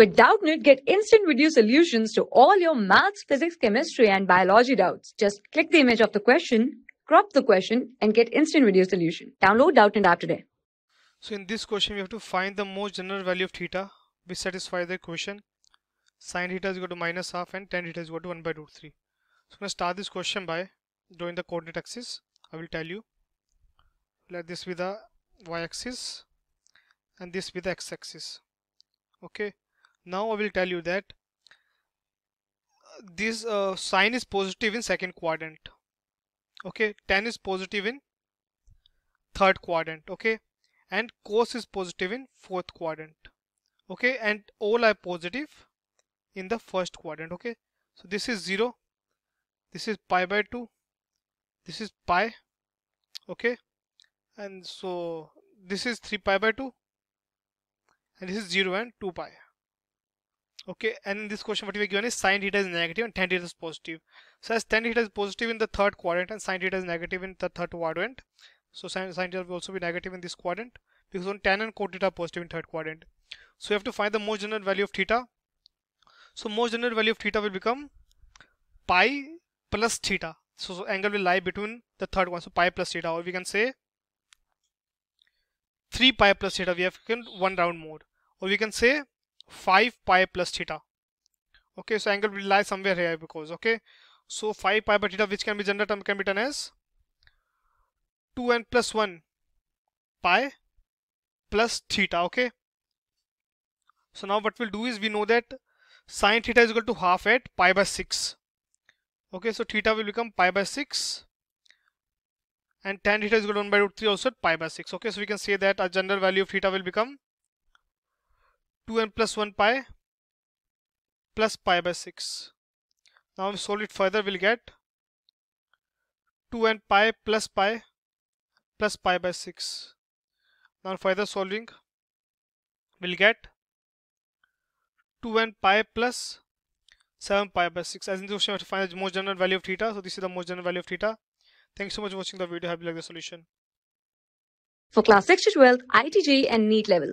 With Doubtnit, get instant video solutions to all your maths, physics, chemistry, and biology doubts. Just click the image of the question, crop the question, and get instant video solution. Download Doubtnit app today. So in this question, we have to find the most general value of theta. We satisfy the equation. Sine theta is equal to minus half and tan theta is equal to 1 by root 3. So I'm going to start this question by drawing the coordinate axis. I will tell you. Let this be the y-axis and this be the x-axis. Okay now I will tell you that this uh, is positive in second quadrant okay tan is positive in third quadrant okay and cos is positive in fourth quadrant okay and all are positive in the first quadrant okay so this is 0 this is pi by 2 this is pi okay and so this is 3 pi by 2 and this is 0 and 2 pi Okay, and in this question what we are given is sine theta is negative and tan theta is positive. So as tan theta is positive in the third quadrant and sine theta is negative in the third quadrant. So sine, sine theta will also be negative in this quadrant because on tan and cot theta are positive in third quadrant. So we have to find the most general value of theta. So most general value of theta will become pi plus theta. So, so angle will lie between the third one. So pi plus theta or we can say 3 pi plus theta. We have taken one round more or we can say 5 pi plus theta okay so angle will lie somewhere here because okay so 5 pi by theta which can be general term can be written as 2n plus 1 pi plus theta okay so now what we'll do is we know that sine theta is equal to half at pi by 6 okay so theta will become pi by 6 and tan theta is equal to 1 by root 3 also at pi by 6 okay so we can say that our general value of theta will become 2n plus 1 pi plus pi by 6. Now if we solve it further, we'll get 2n pi plus pi plus pi by 6. Now further solving, we'll get 2n pi plus 7 pi by 6. As in the question, we have to find the most general value of theta. So this is the most general value of theta. Thanks so much for watching the video. I hope you like the solution. For class 6 to 12, ITG and NEET level,